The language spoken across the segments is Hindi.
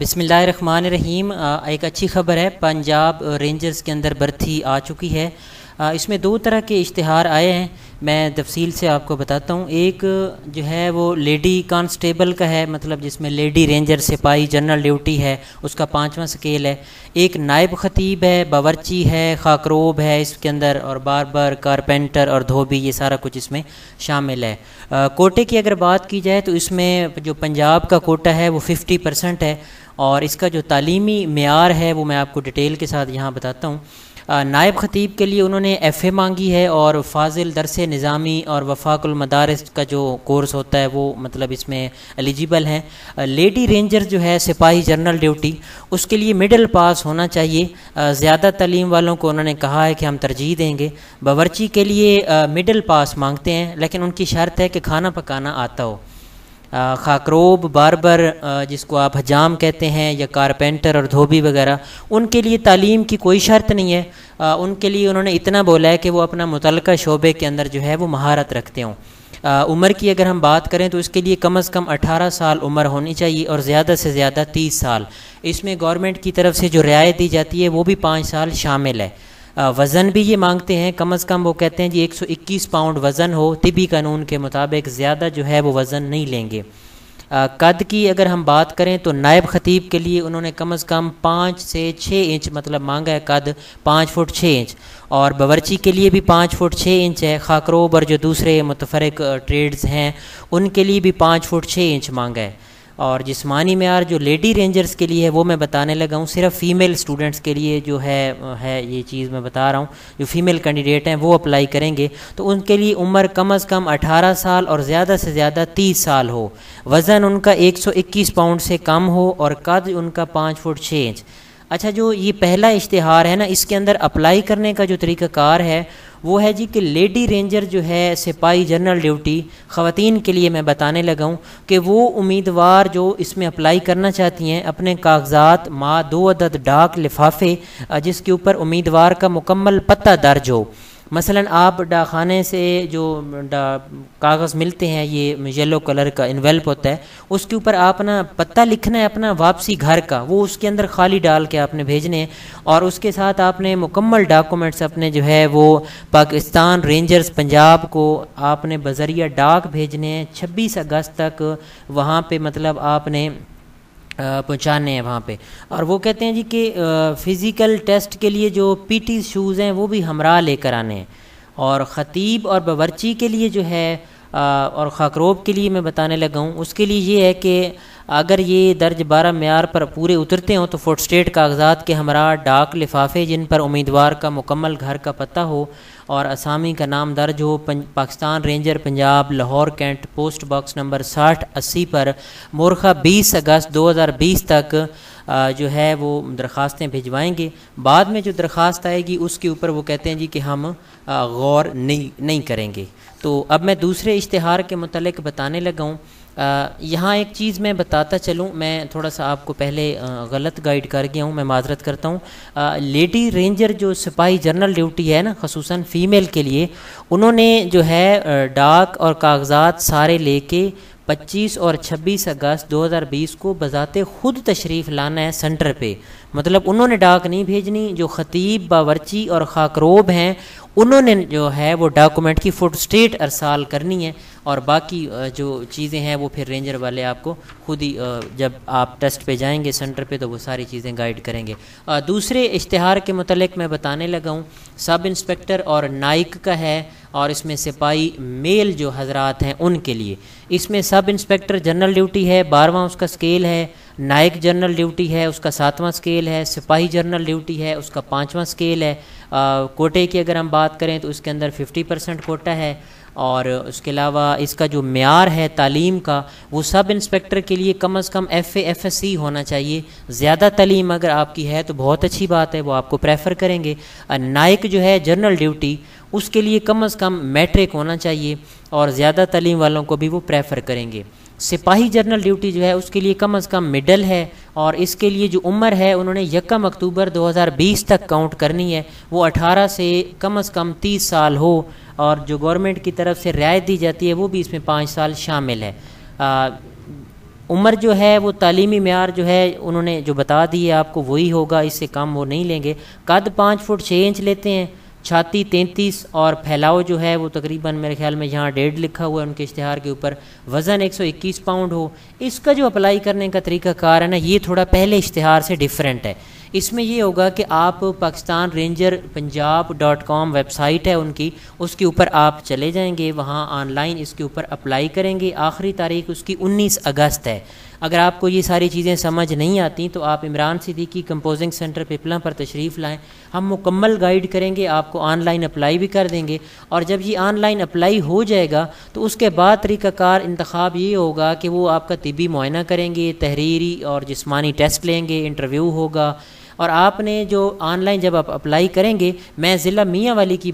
बिसमीम एक अच्छी खबर है पंजाब रेंजर्स के अंदर भर्ती आ चुकी है इसमें दो तरह के इश्तहार आए हैं मैं तफसील से आपको बताता हूँ एक जो है वो लेडी कांस्टेबल का है मतलब जिसमें लेडी रेंजर सिपाही जनरल ड्यूटी है उसका पाँचवा स्केल है एक नायब ख़तीब है बावरची है खाकरोब है इसके अंदर और बारबर कारपेंटर और धोबी ये सारा कुछ इसमें शामिल है आ, कोटे की अगर बात की जाए तो इसमें जो पंजाब का कोटा है वो फिफ्टी परसेंट है और इसका जो तालीमी मैार है वो मैं आपको डिटेल के साथ यहाँ बताता हूँ नायब ख़तीब के लिए उन्होंने एफ़ ए मांगी है और फाजिल दरस निज़ामी और वफाकमदारस का जो कोर्स होता है वो मतलब इसमें एलिजिबल हैं लेडी रेंजर जो है सिपाही जनरल ड्यूटी उसके लिए मिडल पास होना चाहिए ज़्यादा तलीम वालों को उन्होंने कहा है कि हम तरजीह देंगे बावरची के लिए मिडल पास मांगते हैं लेकिन उनकी शर्त है कि खाना पकाना आता हो खाकरोब बारबर जिसको आप हजाम कहते हैं या कारपेंटर और धोबी वगैरह उनके लिए तालीम की कोई शर्त नहीं है उनके लिए उन्होंने इतना बोला है कि वो अपना मुतल शोबे के अंदर जो है वो महारत रखते हों उम्र की अगर हम बात करें तो इसके लिए कम अज़ कम 18 साल उम्र होनी चाहिए और ज़्यादा से ज़्यादा 30 साल इसमें गवर्नमेंट की तरफ से जो रियायत दी जाती है वो भी पाँच साल शामिल है वज़न भी ये मांगते हैं कम अज़ कम वो कहते हैं जी 121 पाउंड वज़न हो तिबी कानून के मुताबिक ज़्यादा जो है वो वज़न नहीं लेंगे कद की अगर हम बात करें तो नायब ख़तीब के लिए उन्होंने कम अज़ कम पाँच से छः इंच मतलब मांगा है कद पाँच फुट छः इंच और बावरची के लिए भी पाँच फुट छः इंच है खाकरोब और जो दूसरे मुतफरक ट्रेड्स हैं उनके लिए भी पाँच फुट छः इंच मांगा है और जिसमानी मैार जो लेडी रेंजर्स के लिए है वो मैं बताने लगा हूँ सिर्फ फ़ीमेल स्टूडेंट्स के लिए जो है है ये चीज़ मैं बता रहा हूँ जो फ़ीमेल कैंडिडेट हैं वो अप्लाई करेंगे तो उनके लिए उम्र कम अज़ कम अठारह साल और ज़्यादा से ज़्यादा तीस साल हो वज़न उनका एक सौ इक्कीस पाउंड से कम हो और कद उनका पाँच फुट छः इंच अच्छा जो ये पहला इश्तहार है ना इसके अंदर अप्लाई करने का जो तरीक़ाकार है वो है जी कि लेडी रेंजर जो है सिपाही जनरल ड्यूटी ख़वान के लिए मैं बताने लगा हूँ कि वो उम्मीदवार जो इसमें अप्लाई करना चाहती हैं अपने कागजात माँ दो अदद डाक लिफाफे जिसके ऊपर उम्मीदवार का मुकम्मल पता दर्ज हो मसलन आप डाखाने से जो डा कागज़ मिलते हैं ये येलो कलर का इन्वेल्प होता है उसके ऊपर आप ना पता लिखना है अपना वापसी घर का वो उसके अंदर खाली डाल के आपने भेजने हैं और उसके साथ आपने मुकम्मल डॉक्यूमेंट्स अपने जो है वो पाकिस्तान रेंजर्स पंजाब को आपने बजरिया डाक भेजने हैं छब्बीस अगस्त तक वहाँ पर मतलब आपने पहुँचाने हैं वहाँ पे और वो कहते हैं जी कि फ़िज़िकल टेस्ट के लिए जो पीटी शूज़ हैं वो भी हमरा लेकर आने हैं और ख़तीब और बवर्ची के लिए जो है और खाकरोब के लिए मैं बताने लगा हूँ उसके लिए ये है कि अगर ये दर्ज बारह मैार पर पूरे उतरते हों तो फोर्ट स्टेट कागजात के हमरा डाक लिफाफे जिन पर उम्मीदवार का मुकम्मल घर का पता हो और असामी का नाम दर्ज हो Pakistan ranger Punjab Lahore cantt post box number साठ अस्सी पर मोरखा बीस अगस्त दो हज़ार बीस तक जो है वो दरख्वास्तें भिजवाएंगे बाद में जो दरख्वास्त आएगी उसके ऊपर वो कहते हैं जी कि हम गौर नहीं नहीं करेंगे तो अब मैं दूसरे इश्तहार के मतलब बताने लगाऊँ यहाँ एक चीज़ मैं बताता चलूँ मैं थोड़ा सा आपको पहले गलत गाइड कर गया हूँ मैं माजरत करता हूँ लेडी रेंजर जो सिपाही जनरल ड्यूटी है ना खसूस फ़ीमेल के लिए उन्होंने जो है डाक और कागजात सारे लेके 25 और 26 अगस्त 2020 को बजाते खुद तशरीफ़ लाना है सेंटर पे मतलब उन्होंने डाक नहीं भेजनी जो ख़तीब बावरची और खाकरोब हैं उन्होंने जो है वो डॉक्यूमेंट की फ़ोटो स्टेट अरसाल करनी है और बाकी जो चीज़ें हैं वो फिर रेंजर वाले आपको खुद ही जब आप टेस्ट पे जाएंगे सेंटर पे तो वो सारी चीज़ें गाइड करेंगे दूसरे इश्तहार के मतलब मैं बताने लगा हूँ सब इंस्पेक्टर और नाइक का है और इसमें सिपाही मेल जो हजरात हैं उनके लिए इसमें सब इंस्पेक्टर जनरल ड्यूटी है बारहवां उसका स्केल है नायक जनरल ड्यूटी है उसका सातवां स्केल है सिपाही जनरल ड्यूटी है उसका पाँचवा स्केल है कोटे की अगर हम बात करें तो उसके अंदर 50 परसेंट कोटा है और उसके अलावा इसका जो मैार है तालीम का वो सब इंस्पेक्टर के लिए कम अज़ कम एफ़ एफ एस सी होना चाहिए ज़्यादा तलीम अगर आपकी है तो बहुत अच्छी बात है वो आपको प्रेफर करेंगे नायक जो है जनरल ड्यूटी उसके लिए कम अज़ कम मैट्रिक होना चाहिए और ज़्यादा तलीम वालों को भी वो प्रेफर करेंगे सिपाही जनरल ड्यूटी जो है उसके लिए कम अज़ कम मिडल है और इसके लिए जो उम्र है उन्होंने यकम अक्टूबर 2020 तक काउंट करनी है वो 18 से कम अज़ कम 30 साल हो और जो गवर्नमेंट की तरफ से रियायत दी जाती है वो भी इसमें पाँच साल शामिल है आ, उम्र जो है वो तलीमी मैार जो है उन्होंने जो बता दी है आपको वही होगा इससे कम वो नहीं लेंगे कद पाँच फुट छः इंच लेते हैं छाती तैंतीस और फैलाव जो है वो तकरीबन मेरे ख्याल में यहाँ डेढ़ लिखा हुआ है उनके इश्तहार के ऊपर वज़न 121 पाउंड हो इसका जो अप्लाई करने का तरीका कार है ना ये थोड़ा पहले इश्तहार से डिफरेंट है इसमें ये होगा कि आप Pakistan ranger Punjab dot com website है उनकी उसके ऊपर आप चले जाएंगे वहाँ ऑनलाइन इसके ऊपर अप्लाई करेंगे आखिरी तारीख उसकी उन्नीस अगस्त है अगर आपको ये सारी चीज़ें समझ नहीं आती तो आप इमरान सिद्दीकी कंपोजिंग सेंटर पिपला पर तशरीफ़ लाएँ हम मुकम्मल गाइड करेंगे आपको ऑनलाइन अप्लाई भी कर देंगे और जब ये ऑनलाइन अप्लाई हो जाएगा तो उसके बाद तरीक़ाकार इंतखब ये होगा कि वो आपका तबी मुआयना करेंगे तहरीरी और जिसमानी टेस्ट लेंगे इंटरव्यू होगा और आपने जो ऑनलाइन जब आप अप्लाई करेंगे मैं ज़िला मियाँ वाली की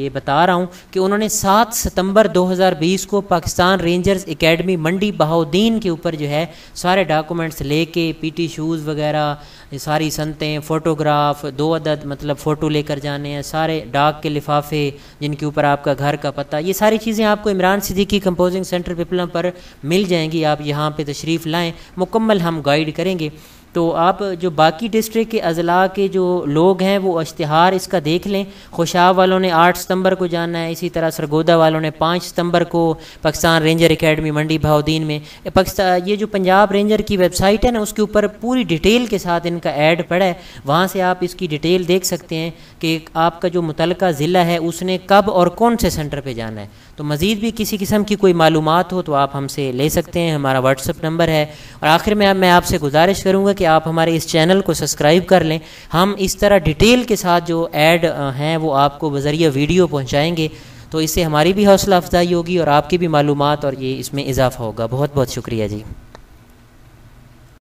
ये बता रहा हूँ कि उन्होंने सात सितंबर 2020 को पाकिस्तान रेंजर्स एकेडमी मंडी बहाउद्दीन के ऊपर जो है सारे डॉक्यूमेंट्स लेके पीटी शूज़ वगैरह सारी संतें फ़ोटोग्राफ दो अदद मतलब फ़ोटो लेकर जाने हैं सारे डाक के लिफाफे जिनके ऊपर आपका घर का पता ये सारी चीज़ें आपको इमरान सिद्दीकी कंपोजिंग सेंटर पिपला पर मिल जाएंगी आप यहाँ पे तशरीफ़ लाएँ मुकम्मल हम गाइड करेंगे तो आप जो बाकी डिस्ट्रिक्ट के अजला के जो लोग हैं वो इश्तहार इसका देख लें खुशाब वालों ने आठ सितंबर को जाना है इसी तरह सरगोदा वालों ने पाँच सितंबर को पाकिस्तान रेंजर एकेडमी मंडी भाउद्दीन में पाकिस्तान ये जो पंजाब रेंजर की वेबसाइट है ना उसके ऊपर पूरी डिटेल के साथ इनका ऐड पड़ा है वहाँ से आप इसकी डिटेल देख सकते हैं कि आपका जो मुतल ज़िला है उसने कब और कौन से सेंटर पर जाना है तो मज़ीद भी किसी किस्म की कोई मालूम हो तो आप हमसे ले सकते हैं हमारा व्हाट्सअप नंबर है और आखिर में मैं आपसे गुजारिश करूँगा कि आप हमारे इस चैनल को सब्सक्राइब कर लें हम इस तरह डिटेल के साथ जो ऐड हैं वो आपको बजरिया वीडियो पहुँचाएँगे तो इससे हमारी भी हौसला अफजाई होगी और आपकी भी मालूम और ये इसमें इजाफा होगा बहुत बहुत शुक्रिया जी